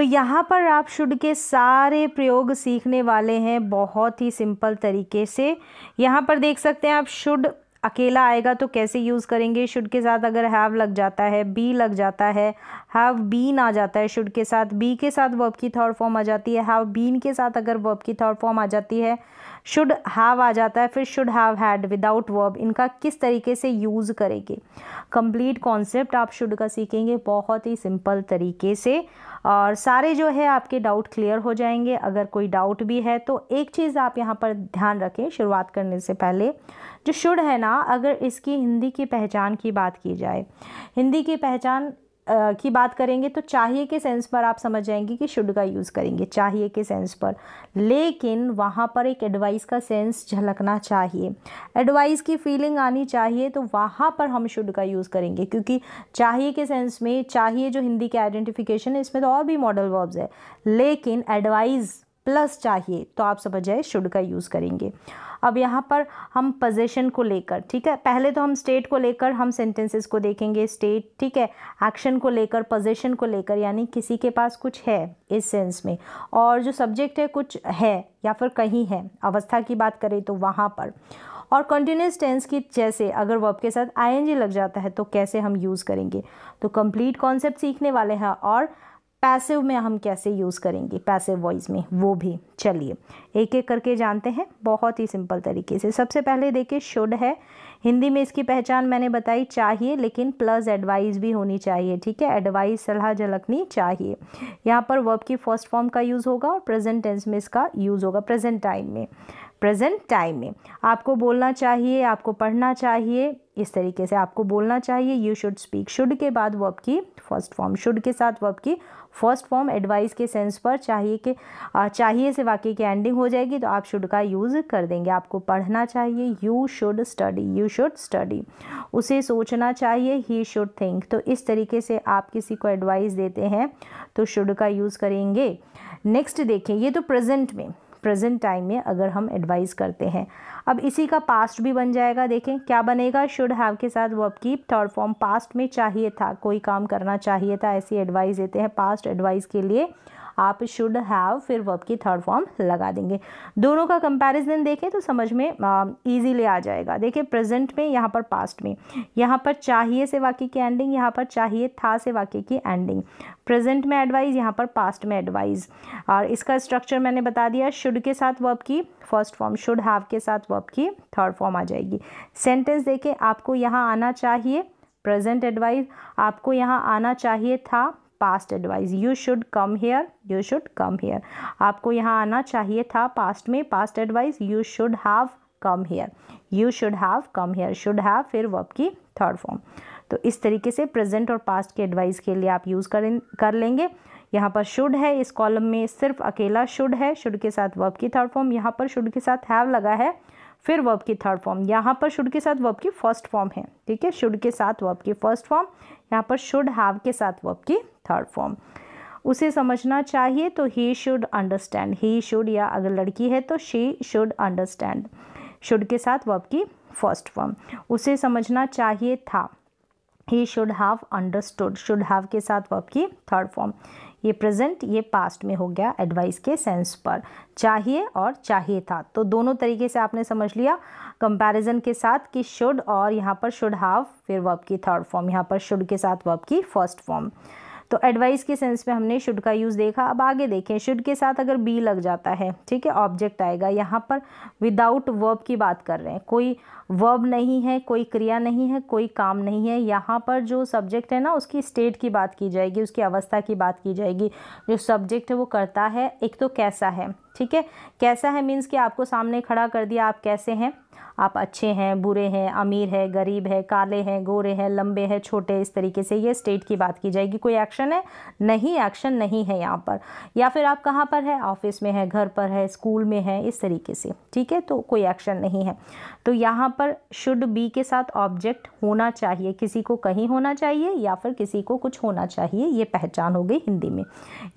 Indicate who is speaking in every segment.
Speaker 1: तो यहाँ पर आप शुड के सारे प्रयोग सीखने वाले हैं बहुत ही सिंपल तरीके से यहाँ पर देख सकते हैं आप शुड अकेला आएगा तो कैसे यूज़ करेंगे शुड के साथ अगर हैव लग जाता है बी लग जाता है हैव बीन आ जाता है शुड के साथ बी के साथ वर्ब की थर्ड फॉर्म आ जाती है हैव बीन के साथ अगर वर्ब की थर्ड फॉर्म आ जाती है शुड हैव आ जाता है फिर should have had without verb इनका किस तरीके से यूज़ करेंगे कंप्लीट कॉन्सेप्ट आप शुड का सीखेंगे बहुत ही सिंपल तरीके से और सारे जो है आपके डाउट क्लियर हो जाएंगे अगर कोई डाउट भी है तो एक चीज़ आप यहाँ पर ध्यान रखें शुरुआत करने से पहले जो शुड है ना अगर इसकी हिंदी की पहचान की बात की जाए हिंदी की पहचान की बात करेंगे तो चाहिए के सेंस पर आप समझ जाएंगे कि शुड का यूज़ करेंगे चाहिए के सेंस पर लेकिन वहाँ पर एक एडवाइस का सेंस झलकना चाहिए एडवाइस की फीलिंग आनी चाहिए तो वहाँ पर हम शुड का यूज़ करेंगे क्योंकि चाहिए के सेंस में चाहिए जो हिंदी के आइडेंटिफिकेशन है इसमें तो और भी मॉडल वर्ब्स है लेकिन एडवाइज़ प्लस चाहिए तो आप समझ जाए शुड का यूज़ करेंगे अब यहाँ पर हम पोजेशन को लेकर ठीक है पहले तो हम स्टेट को लेकर हम सेंटेंसेस को देखेंगे स्टेट ठीक है एक्शन को लेकर पोजेशन को लेकर यानी किसी के पास कुछ है इस सेंस में और जो सब्जेक्ट है कुछ है या फिर कहीं है अवस्था की बात करें तो वहाँ पर और कंटिन्यूस टेंस की जैसे अगर वर्ब के साथ आई लग जाता है तो कैसे हम यूज़ करेंगे तो कंप्लीट कॉन्सेप्ट सीखने वाले हैं और पैसिव में हम कैसे यूज़ करेंगे पैसिव वॉइस में वो भी चलिए एक एक करके जानते हैं बहुत ही सिंपल तरीके से सबसे पहले देखिए शुड है हिंदी में इसकी पहचान मैंने बताई चाहिए लेकिन प्लस एडवाइस भी होनी चाहिए ठीक है एडवाइस सलाह झलकनी चाहिए यहाँ पर वर्ब की फर्स्ट फॉर्म का यूज़ होगा और प्रेजेंट टेंस में इसका यूज़ होगा प्रेजेंट टाइम में प्रेजेंट टाइम में आपको बोलना चाहिए आपको पढ़ना चाहिए इस तरीके से आपको बोलना चाहिए यू शुड स्पीक शुड के बाद वर्ब की फर्स्ट फॉर्म शुड के साथ वर्ब की फर्स्ट फॉर्म एडवाइस के सेंस पर चाहिए के चाहिए से वाक्य की एंडिंग हो जाएगी तो आप शुड का यूज़ कर देंगे आपको पढ़ना चाहिए you should study you should study उसे सोचना चाहिए ही शुड थिंक तो इस तरीके से आप किसी को एडवाइस देते हैं तो शुड का यूज़ करेंगे नेक्स्ट देखें ये तो प्रेजेंट में प्रेजेंट टाइम में अगर हम एडवाइस करते हैं अब इसी का पास्ट भी बन जाएगा देखें क्या बनेगा शुड हैव के साथ वर्ब की थर्ड फॉर्म पास्ट में चाहिए था कोई काम करना चाहिए था ऐसी एडवाइस देते हैं पास्ट एडवाइस के लिए आप शुड हैव फिर वर्ब की थर्ड फॉर्म लगा देंगे दोनों का कंपैरिजन देखें तो समझ में ईजीली आ जाएगा देखिए प्रेजेंट में यहाँ पर पास्ट में यहाँ पर चाहिए से वाक्य की एंडिंग यहाँ पर चाहिए था से वाक्य की एंडिंग प्रेजेंट में एडवाइज यहाँ पर पास्ट में एडवाइज़ और इसका स्ट्रक्चर मैंने बता दिया शुड के साथ वर्ब की फर्स्ट फॉर्म शुड हैव के साथ वर्ब की थर्ड फॉर्म आ जाएगी सेंटेंस देखें आपको यहाँ आना चाहिए प्रेजेंट एडवाइज आपको यहाँ आना चाहिए था past advice you should come here you should come here आपको यहाँ आना चाहिए था पास्ट में past advice you should have come here you should have come here should have फिर वर्ब की थर्ड फॉर्म तो इस तरीके से प्रेजेंट और पास्ट के एडवाइस के लिए आप यूज़ करें कर लेंगे यहाँ पर शुड है इस कॉलम में सिर्फ अकेला शुड है शुड के साथ वर्ब की थर्ड फॉर्म यहाँ पर शुड के साथ हैव लगा है फिर वर्ब की थर्ड फॉर्म यहाँ पर शुड के साथ वर्ब की फर्स्ट फॉर्म है ठीक है शुड के साथ वर्ब की फर्स्ट फॉर्म यहाँ पर शुड हैव के साथ वर्ब की थर्ड फॉर्म उसे समझना चाहिए तो he should understand he should या अगर लड़की है तो शी शुड अंडरस्टैंड शुड के साथ वर्ब की फर्स्ट फॉर्म उसे समझना चाहिए था he should have understood should have के साथ वर्ब की थर्ड फॉर्म ये प्रेजेंट ये पास्ट में हो गया एडवाइस के सेंस पर चाहिए और चाहिए था तो दोनों तरीके से आपने समझ लिया कंपैरिजन के साथ कि शुड और यहाँ पर शुड हाव फिर वर्ब की थर्ड फॉर्म यहाँ पर शुड के साथ वर्ब की फर्स्ट फॉर्म तो एडवाइस के सेंस में हमने शुड का यूज़ देखा अब आगे देखें शुड के साथ अगर बी लग जाता है ठीक है ऑब्जेक्ट आएगा यहाँ पर विदाउट वर्ब की बात कर रहे हैं कोई वर्ब नहीं है कोई क्रिया नहीं है कोई काम नहीं है यहाँ पर जो सब्जेक्ट है ना उसकी स्टेट की बात की जाएगी उसकी अवस्था की बात की जाएगी जो सब्जेक्ट है वो करता है एक तो कैसा है ठीक है कैसा है मीन्स कि आपको सामने खड़ा कर दिया आप कैसे हैं आप अच्छे हैं बुरे हैं अमीर है गरीब है काले हैं गोरे हैं लंबे हैं छोटे इस तरीके से ये स्टेट की बात की जाएगी कोई एक्शन है नहीं एक्शन नहीं है यहाँ पर या फिर आप कहाँ पर है ऑफिस में है घर पर है स्कूल में है इस तरीके से ठीक है तो कोई एक्शन नहीं है तो यहाँ पर शुड बी के साथ ऑब्जेक्ट होना चाहिए किसी को कहीं होना चाहिए या फिर किसी को कुछ होना चाहिए ये पहचान हो गई हिंदी में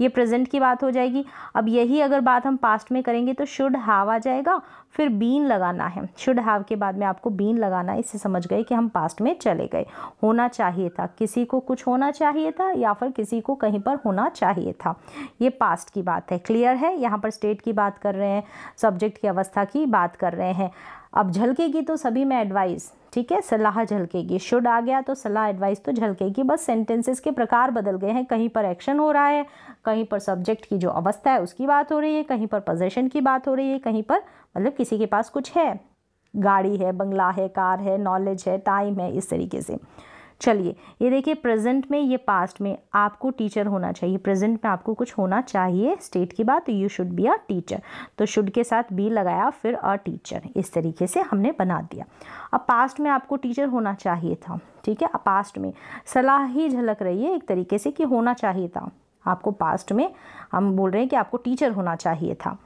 Speaker 1: ये प्रेजेंट की बात हो जाएगी अब यही अगर बात हम पास्ट में करेंगे तो शुड हैव आ जाएगा फिर बीन लगाना है शुड हैव के बाद में आपको बीन लगाना है इससे समझ गए कि हम पास्ट में चले गए होना चाहिए था किसी को कुछ होना चाहिए था या फिर किसी को कहीं पर होना चाहिए था ये पास्ट की बात है क्लियर है यहाँ पर स्टेट की बात कर रहे हैं सब्जेक्ट की अवस्था की बात कर रहे हैं अब झलकेगी तो सभी में एडवाइस ठीक है सलाह झलकेगी शुड आ गया तो सलाह एडवाइस तो झलकेगी बस सेंटेंसेस के प्रकार बदल गए हैं कहीं पर एक्शन हो रहा है कहीं पर सब्जेक्ट की जो अवस्था है उसकी बात हो रही है कहीं पर पोजेशन की बात हो रही है कहीं पर मतलब किसी के पास कुछ है गाड़ी है बंगला है कार है नॉलेज है टाइम है इस तरीके से चलिए ये देखिए प्रेजेंट में ये पास्ट में आपको टीचर होना चाहिए प्रेजेंट में आपको कुछ होना चाहिए स्टेट की बात you should be a teacher तो शुड के साथ बी लगाया फिर अ टीचर इस तरीके से हमने बना दिया अब पास्ट में आपको टीचर होना चाहिए था ठीक है अब पास्ट में सलाह ही झलक रही है एक तरीके से कि होना चाहिए था आपको पास्ट में हम बोल रहे हैं कि आपको टीचर होना चाहिए था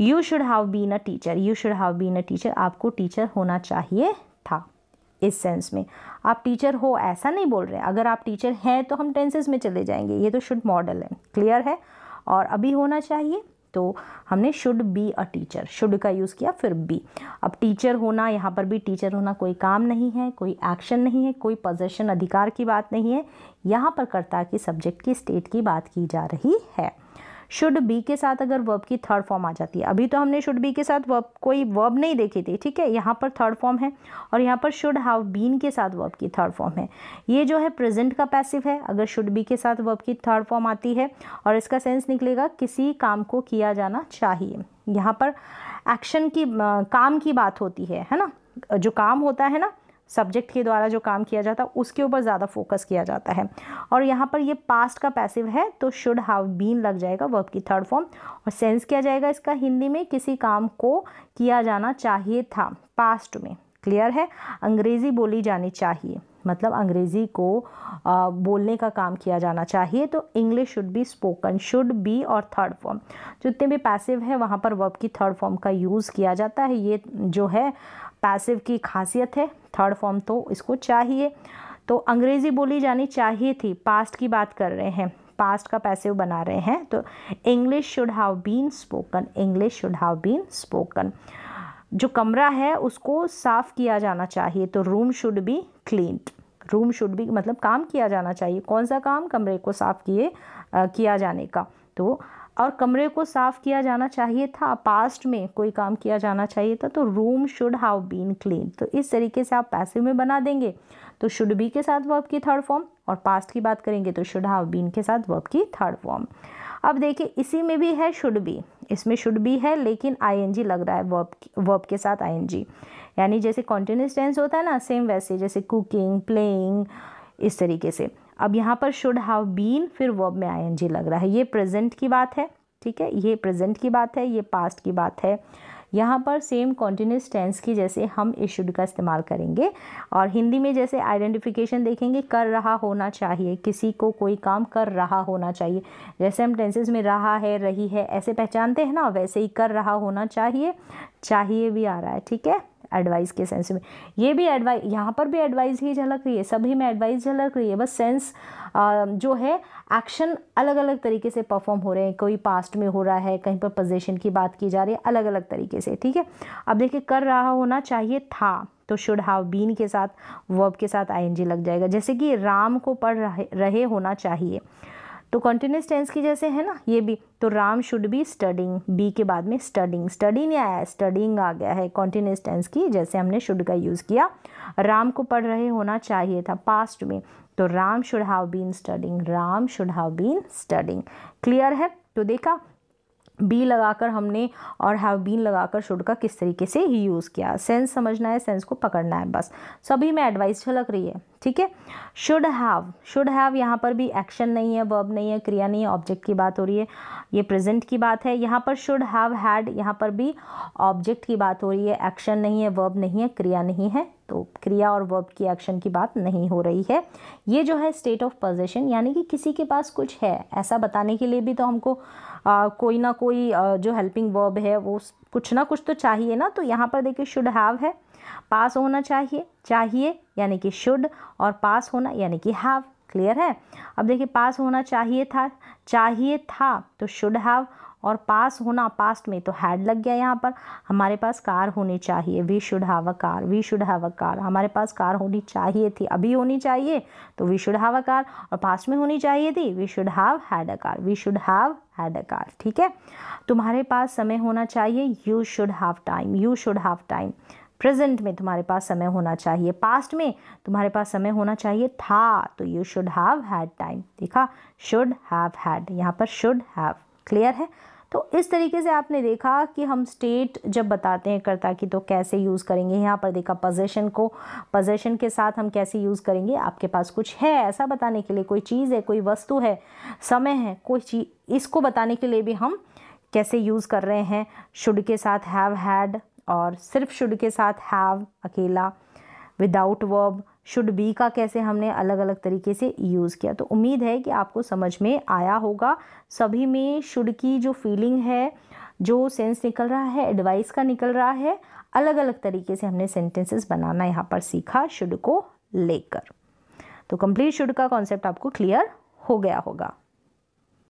Speaker 1: you should have been a teacher you should have been a teacher आपको टीचर होना चाहिए था इस सेंस में आप टीचर हो ऐसा नहीं बोल रहे अगर आप टीचर हैं तो हम टेंसेज में चले जाएंगे ये तो शुड मॉडल है क्लियर है और अभी होना चाहिए तो हमने should be a teacher should का यूज़ किया फिर बी अब टीचर होना यहाँ पर भी टीचर होना कोई काम नहीं है कोई एक्शन नहीं है कोई पोजेशन अधिकार की बात नहीं है यहाँ पर कर्ता की सब्जेक्ट की स्टेट की बात की जा रही है शुड बी के साथ अगर वर्ब की थर्ड फॉर्म आ जाती है अभी तो हमने शुड बी के साथ वर्ब कोई वर्ब नहीं देखी थी ठीक है यहाँ पर थर्ड फॉर्म है और यहाँ पर शुड हैव बीन के साथ वर्ब की थर्ड फॉर्म है ये जो है प्रेजेंट का पैसिव है अगर शुड बी के साथ वर्ब की थर्ड फॉर्म आती है और इसका सेंस निकलेगा किसी काम को किया जाना चाहिए यहाँ पर एक्शन की आ, काम की बात होती है है ना जो काम होता है ना सब्जेक्ट के द्वारा जो काम किया जाता है उसके ऊपर ज़्यादा फोकस किया जाता है और यहाँ पर ये पास्ट का पैसिव है तो शुड हैव बीन लग जाएगा वर्ब की थर्ड फॉर्म और सेंस किया जाएगा इसका हिंदी में किसी काम को किया जाना चाहिए था पास्ट में क्लियर है अंग्रेज़ी बोली जानी चाहिए मतलब अंग्रेज़ी को आ, बोलने का काम किया जाना चाहिए तो English should be spoken should be और थर्ड फॉर्म जितने भी पैसिव है वहाँ पर वर्ब की थर्ड फॉर्म का यूज़ किया जाता है ये जो है पैसिव की खासियत है थर्ड फॉर्म तो इसको चाहिए तो अंग्रेज़ी बोली जानी चाहिए थी पास्ट की बात कर रहे हैं पास्ट का पैसिव बना रहे हैं तो English should have been spoken English should have been spoken जो कमरा है उसको साफ़ किया जाना चाहिए तो room should be cleaned room should भी मतलब काम किया जाना चाहिए कौन सा काम कमरे को साफ़ किए किया जाने का तो और कमरे को साफ़ किया जाना चाहिए था पास्ट में कोई काम किया जाना चाहिए था तो room should have been clean तो इस तरीके से आप पैसिव में बना देंगे तो शुड बी के साथ वर्ब की थर्ड फॉर्म और पास्ट की बात करेंगे तो शुड हैव बीन के साथ वर्ब की थर्ड फॉर्म अब देखिए इसी में भी है शुड बी इसमें शुड भी है लेकिन आईएनजी लग रहा है वर्ब वर्ब के साथ आईएनजी यानी जैसे कॉन्टीन्यूस टेंस होता है ना सेम वैसे जैसे कुकिंग प्लेइंग इस तरीके से अब यहाँ पर शुड हैव बीन फिर वर्ब में आईएनजी लग रहा है ये प्रेजेंट की बात है ठीक है ये प्रेजेंट की बात है ये पास्ट की बात है यहाँ पर सेम कॉन्टीन्यूस टेंस की जैसे हम शुड का इस्तेमाल करेंगे और हिंदी में जैसे आइडेंटिफिकेशन देखेंगे कर रहा होना चाहिए किसी को कोई काम कर रहा होना चाहिए जैसे हम टेंसेज में रहा है रही है ऐसे पहचानते हैं ना वैसे ही कर रहा होना चाहिए चाहिए भी आ रहा है ठीक है एडवाइस के सेंस में ये भी एडवाइस यहाँ पर भी एडवाइस ही झलक रही है सभी में एडवाइस झलक रही है बस सेंस जो है एक्शन अलग अलग तरीके से परफॉर्म हो रहे हैं कोई पास्ट में हो रहा है कहीं पर पोजिशन की बात की जा रही है अलग अलग तरीके से ठीक है अब देखिए कर रहा होना चाहिए था तो शुड हैव बीन के साथ वर्ब के साथ आईएनजी लग जाएगा जैसे कि राम को पढ़ रहे, रहे होना चाहिए तो कंटिन्यूस टेंस की जैसे है ना ये भी तो Ram should be studying be के बाद में स्टडिंग स्टडी नहीं आया स्टडिंग आ गया है कॉन्टीन्यूस टेंस की जैसे हमने शुड का यूज़ किया राम को पढ़ रहे होना चाहिए था पास्ट में तो Ram should have been studying Ram should have been studying clear है तो देखा बी लगाकर हमने और हैव बीन लगाकर शुड का किस तरीके से ही यूज़ किया सेंस समझना है सेंस को पकड़ना है बस सभी में एडवाइस झलक रही है ठीक है शुड हैव शुड हैव यहाँ पर भी एक्शन नहीं है वर्ब नहीं है क्रिया नहीं है ऑब्जेक्ट की बात हो रही है ये प्रेजेंट की बात है यहाँ पर शुड हैव हैड यहाँ पर भी ऑब्जेक्ट की बात हो रही है एक्शन नहीं है वर्ब नहीं है क्रिया नहीं है तो क्रिया और वर्ब की एक्शन की बात नहीं हो रही है ये जो है स्टेट ऑफ पोजेशन यानी कि किसी के पास कुछ है ऐसा बताने के लिए भी तो हमको आ, कोई ना कोई आ, जो हेल्पिंग वर्ब है वो कुछ ना कुछ तो चाहिए ना तो यहाँ पर देखिए शुड हैव है पास होना चाहिए चाहिए यानी कि शुड और पास होना यानी कि हैव क्लियर है अब देखिए पास होना चाहिए था चाहिए था तो शुड हैव और पास होना पास्ट में तो हैड लग गया यहाँ पर हमारे पास कार होनी चाहिए we should have a car we should have a car हमारे पास कार होनी चाहिए थी अभी होनी चाहिए तो we should have a car और पास्ट में होनी चाहिए थी we should have had a car we should have had a car ठीक है तुम्हारे पास समय होना चाहिए you should have time you should have time present में तुम्हारे पास समय होना चाहिए पास्ट में तुम्हारे पास समय होना चाहिए था तो you should have had time देखा शुड हैव हैड यहाँ पर शुड हैव क्लियर है तो इस तरीके से आपने देखा कि हम स्टेट जब बताते हैं कर्ता की तो कैसे यूज़ करेंगे यहाँ पर देखा पोजेशन को पोजेशन के साथ हम कैसे यूज़ करेंगे आपके पास कुछ है ऐसा बताने के लिए कोई चीज़ है कोई वस्तु है समय है कोई चीज़ इसको बताने के लिए भी हम कैसे यूज़ कर रहे हैं शुड के साथ हैव हैड और सिर्फ शुड के साथ हैव अकेला विदाउट वर्ब शुड बी का कैसे हमने अलग अलग तरीके से यूज़ किया तो उम्मीद है कि आपको समझ में आया होगा सभी में शुड की जो फीलिंग है जो सेंस निकल रहा है एडवाइस का निकल रहा है अलग अलग तरीके से हमने सेंटेंसेस बनाना यहाँ पर सीखा शुड को लेकर तो कंप्लीट शुड का कॉन्सेप्ट आपको क्लियर हो गया होगा